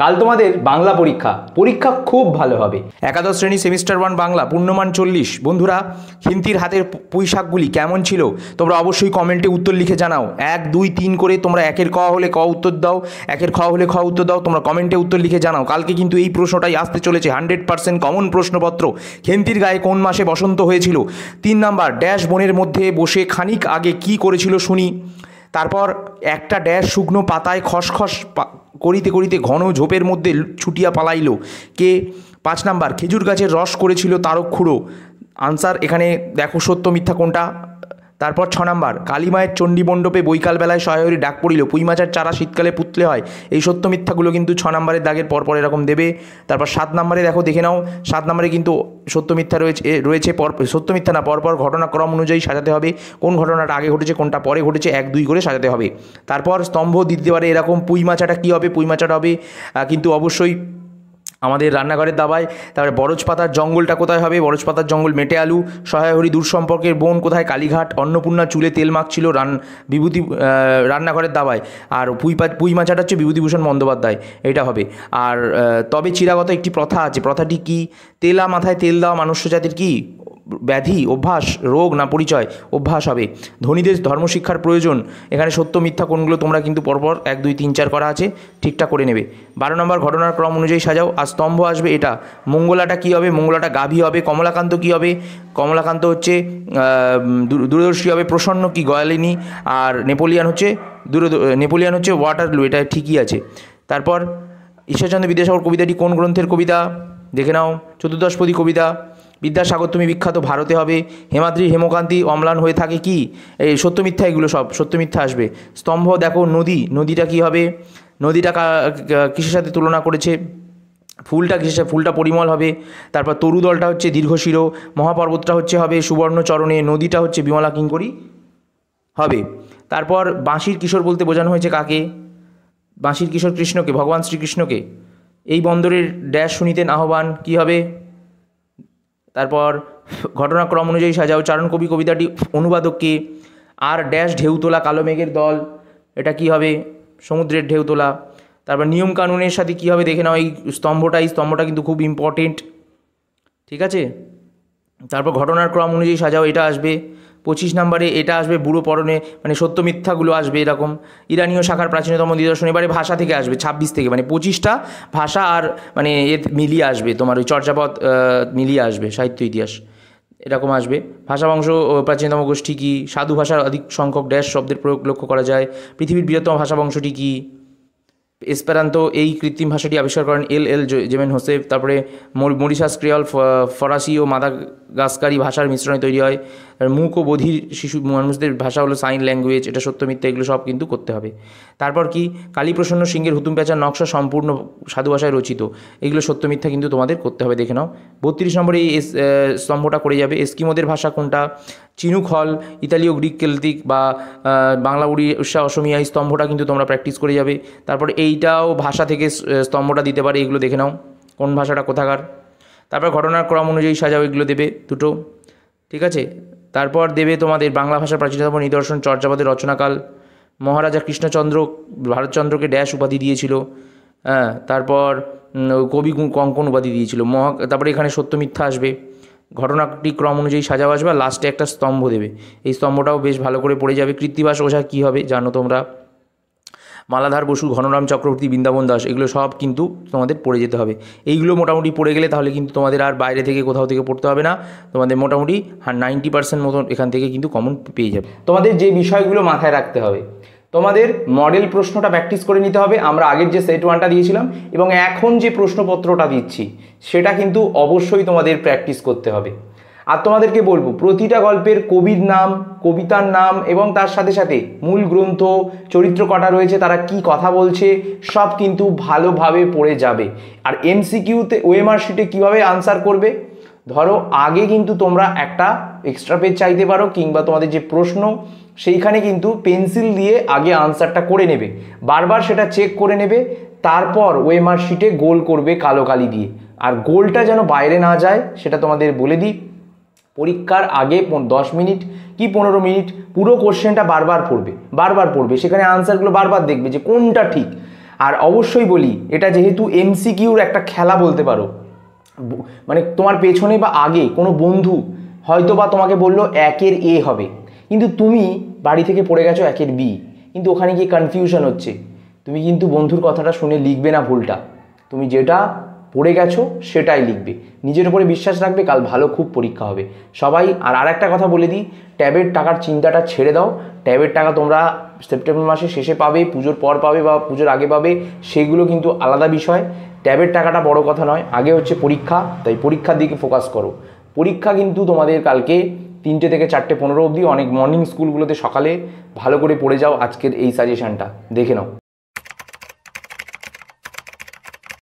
কাল তোমাদের বাংলা পরীক্ষা পরীক্ষা খুব ভালো হবে একাদশ শ্রেণী সেমিস্টার ওয়ান বাংলা পূর্ণমান চল্লিশ বন্ধুরা হিন্দির হাতের পুঁইশাকগুলি কেমন ছিল তোমরা অবশ্যই কমেন্টে উত্তর লিখে জানাও এক দুই তিন করে তোমরা একের ক হলে ক উত্তর দাও একের খ হলে খ উত্তর দাও তোমরা কমেন্টে উত্তর লিখে জানাও কালকে কিন্তু এই প্রশ্নটাই আসতে চলেছে হান্ড্রেড পার্সেন্ট কমন প্রশ্নপত্র হিন্দির গায়ে কোন মাসে বসন্ত হয়েছিল তিন নাম্বার ড্যাশ বনের মধ্যে বসে খানিক আগে কি করেছিল শুনি তারপর একটা ড্যাশ শুকনো পাতায় খসখস করিতে করিতে ঘন ঝোপের মধ্যে ছুটিয়া পালাইল কে পাঁচ নাম্বার খেজুর গাছের রস করেছিল তারক খুঁড়ো আনসার এখানে দেখো সত্য মিথ্যা কোনটা তারপর ছ নম্বর কালীমায়ের চণ্ডী মণ্ডপে বৈকালবেলায় সহায়রী ডাক পড়িল পুঁইমাচার চারা শীতকালে পুতলে হয় এই সত্য মিথ্যাগুলো কিন্তু ছ নম্বরের দাগের পরপর এরকম দেবে তারপর সাত নম্বরে দেখো দেখে নাও সাত নম্বরে কিন্তু সত্য মিথ্যা রয়েছে রয়েছে পর সত্য মিথ্যা না পরপর ঘটনাক্রম অনুযায়ী সাজাতে হবে কোন ঘটনাটা আগে ঘটেছে কোনটা পরে ঘটেছে এক দুই করে সাজাতে হবে তারপর স্তম্ভ দিতে পারে এরকম পুঁইমাচাটা কী হবে পুঁইমাচাটা হবে কিন্তু অবশ্যই আমাদের রান্নাঘরের দাবায় তারপরে বরজপাতার জঙ্গলটা কোথায় হবে বরজপাতার জঙ্গল মেটে আলু সহায়হরি দূর সম্পর্কের বোন কোথায় কালীঘাট অন্নপূর্ণা চুলে তেল মাখছিল রান বিভূতি রান্নাঘরের দাবায় আর পুঁই পুঁই মাছাটা হচ্ছে বিভূতিভূষণ বন্দ্যোপাধ্যায় এটা হবে আর তবে চিরাগত একটি প্রথা আছে প্রথাটি কি তেলা মাথায় তেল দেওয়া মানুষ্য জাতির কী ব্যাধি অভ্যাস রোগ না পরিচয় অভ্যাস হবে ধনীদের ধর্মশিক্ষার প্রয়োজন এখানে সত্য মিথ্যা কোনগুলো তোমরা কিন্তু পরপর এক দুই তিন চার করা আছে ঠিকঠাক করে নেবে বারো নম্বর ঘটনার ক্রম অনুযায়ী সাজাও আর স্তম্ভ আসবে এটা মঙ্গলাটা কী হবে মঙ্গলাটা গাভী হবে কমলাকান্ত কী হবে কমলাকান্ত হচ্ছে দূরদর্শী হবে প্রসন্ন কি গয়ালিনী আর নেপোলিয়ান হচ্ছে দূর নেপোলিয়ান হচ্ছে লু এটা ঠিকই আছে তারপর ঈশ্বরচন্দ্র বিদ্যাসাগর কবিতাটি কোন গ্রন্থের কবিতা দেখে নাও চতুর্দশপদী কবিতা বিদ্যাসাগর তুমি বিখ্যাত ভারতে হবে হেমাদ্রি হেমকান্তি অম্লান হয়ে থাকে কি এই সত্যমিথ্যা এগুলো সব সত্যমিথ্যা আসবে স্তম্ভ দেখো নদী নদীটা কি হবে নদীটা কিসের সাথে তুলনা করেছে ফুলটা কিসে ফুলটা পরিমল হবে তারপর তরুদলটা হচ্ছে দীর্ঘশির মহাপর্বতটা হচ্ছে হবে সুবর্ণচরণে নদীটা হচ্ছে বিমলা কিঙ্করি হবে তারপর বাঁশির কিশোর বলতে বোঝানো হয়েছে কাকে বাঁশির কিশোর কৃষ্ণকে ভগবান শ্রীকৃষ্ণকে এই বন্দরের ড্যাশ শুনিতেন আহ্বান কী হবে তারপর ঘটনাক্রম অনুযায়ী সাজাও চারণ কবি কবিতাটি অনুবাদককে আর ড্যাশ ঢেউ তোলা কালো মেঘের দল এটা কি হবে সমুদ্রের ঢেউ তোলা তারপর নিয়ম কানুনের সাথে কি হবে দেখে নাও এই স্তম্ভটা এই স্তম্ভটা কিন্তু খুব ইম্পর্টেন্ট ঠিক আছে তারপর ঘটনার ক্রম অনুযায়ী সাজাও এটা আসবে পঁচিশ নম্বরে এটা আসবে বুড়ো পরনে মানে সত্য মিথ্যাগুলো আসবে এরকম ইরানীয় শাখার প্রাচীনতম নিদর্শন এবারে ভাষা থেকে আসবে ছাব্বিশ থেকে মানে পঁচিশটা ভাষা আর মানে এ মিলিয়ে আসবে তোমার ওই চর্যাপদ মিলিয়ে আসবে সাহিত্য ইতিহাস এরকম আসবে ভাষা বংশ প্রাচীনতম গোষ্ঠী কী সাধু ভাষার অধিক সংখ্যক ড্যাশ শব্দের প্রয়োগ লক্ষ্য করা যায় পৃথিবীর বৃহত্তম ভাষা বংশটি কী এসপেরান্ত এই কৃত্রিম ভাষাটি আবিষ্কার করেন এল এল জেমেন হোসেফ তারপরে মরিশাস ক্রিয়াল ফরাসি ও মাদাগাস্কারি ভাষার মিশ্রণে তৈরি হয় মূক ও বধির শিশু মানুষদের ভাষা হলো সাইন ল্যাঙ্গুয়েজ এটা সত্য মিথ্যা এগুলো সব কিন্তু করতে হবে তারপর কি কালীপ্রসন্ন সিংহের হুতুম পেঁচার নকশা সম্পূর্ণ সাধু ভাষায় রচিত এগুলো সত্য মিথ্যা কিন্তু তোমাদের করতে হবে দেখে নাও বত্রিশ নম্বরে এই স্তম্ভটা করে যাবে এস্কিমোদের ভাষা কোনটা চিনুক হল ইতালীয় গ্রিক কেলতিক বা বাংলা উড়িষ্যা অসমিয়া এই স্তম্ভটা কিন্তু তোমরা প্র্যাকটিস করে যাবে তারপর এইটাও ভাষা থেকে স্তম্ভটা দিতে পারে এগুলো দেখে নাও কোন ভাষাটা কোথাকার তারপর ঘটনার ক্রম অনুযায়ী সাজাও এগুলো দেবে দুটো ঠিক আছে তারপর দেবে তোমাদের বাংলা ভাষার প্রাচীনতম নিদর্শন চর্যাপদের রচনাকাল মহারাজা কৃষ্ণচন্দ্র ভারতচন্দ্রকে ড্যাশ উপাধি দিয়েছিল হ্যাঁ তারপর কবি কঙ্কন উপাধি দিয়েছিল মহা তারপরে এখানে সত্য মিথ্যা আসবে ঘটনাটি ক্রম অনুযায়ী সাজা আসবে লাস্টে একটা স্তম্ভ দেবে এই স্তম্ভটাও বেশ ভালো করে পড়ে যাবে কৃত্তিবাস ওঝা কী হবে জানো তোমরা মালাধার বসু ঘনরাম চক্রবর্তী বৃন্দাবন দাস এগুলো সব কিন্তু তোমাদের পড়ে যেতে হবে এইগুলো মোটামুটি পড়ে গেলে তাহলে কিন্তু তোমাদের আর বাইরে থেকে কোথাও থেকে পড়তে হবে না তোমাদের মোটামুটি হ্যাঁ নাইনটি পার্সেন্ট মতন এখান থেকে কিন্তু কমন পেয়ে যাবে তোমাদের যে বিষয়গুলো মাথায় রাখতে হবে তোমাদের মডেল প্রশ্নটা প্র্যাকটিস করে নিতে হবে আমরা আগের যে সেট ওয়ানটা দিয়েছিলাম এবং এখন যে প্রশ্নপত্রটা দিচ্ছি সেটা কিন্তু অবশ্যই তোমাদের প্র্যাকটিস করতে হবে আর তোমাদেরকে বলবো প্রতিটা গল্পের কবির নাম কবিতার নাম এবং তার সাথে সাথে মূল গ্রন্থ চরিত্র কটা রয়েছে তারা কি কথা বলছে সব কিন্তু ভালোভাবে পড়ে যাবে আর এমসিকিউতে ওএমআর শিটে কীভাবে আনসার করবে ধরো আগে কিন্তু তোমরা একটা এক্সট্রা পেজ চাইতে পারো কিংবা তোমাদের যে প্রশ্ন সেইখানে কিন্তু পেন্সিল দিয়ে আগে আনসারটা করে নেবে বারবার সেটা চেক করে নেবে তারপর ওয়েমার শিটে গোল করবে কালো কালি দিয়ে আর গোলটা যেন বাইরে না যায় সেটা তোমাদের বলে দিই পরীক্ষার আগে দশ মিনিট কি পনেরো মিনিট পুরো কোশ্চেনটা বারবার পড়বে বারবার পড়বে সেখানে আনসারগুলো বারবার দেখবে যে কোনটা ঠিক আর অবশ্যই বলি এটা যেহেতু এমসিকিউর একটা খেলা বলতে পারো মানে তোমার পেছনে বা আগে কোনো বন্ধু হয়তো বা তোমাকে বললো একের এ হবে কিন্তু তুমি বাড়ি থেকে পড়ে গেছো একের বি কিন্তু ওখানে গিয়ে কনফিউশন হচ্ছে তুমি কিন্তু বন্ধুর কথাটা শুনে লিখবে না ভুলটা তুমি যেটা পড়ে গেছো সেটাই লিখবে নিজের উপরে বিশ্বাস রাখবে কাল ভালো খুব পরীক্ষা হবে সবাই আর আর একটা কথা বলে দিই ট্যাবের টাকার চিন্তাটা ছেড়ে দাও ট্যাবের টাকা তোমরা সেপ্টেম্বর মাসের শেষে পাবে পুজোর পর পাবে বা পুজোর আগে পাবে সেগুলো কিন্তু আলাদা বিষয় ট্যাবের টাকাটা বড় কথা নয় আগে হচ্ছে পরীক্ষা তাই পরীক্ষার দিকে ফোকাস করো পরীক্ষা কিন্তু তোমাদের কালকে তিনটে থেকে চারটে পনেরো অবধি অনেক মর্নিং স্কুলগুলোতে সকালে ভালো করে পড়ে যাও আজকের এই সাজেশানটা দেখে নাও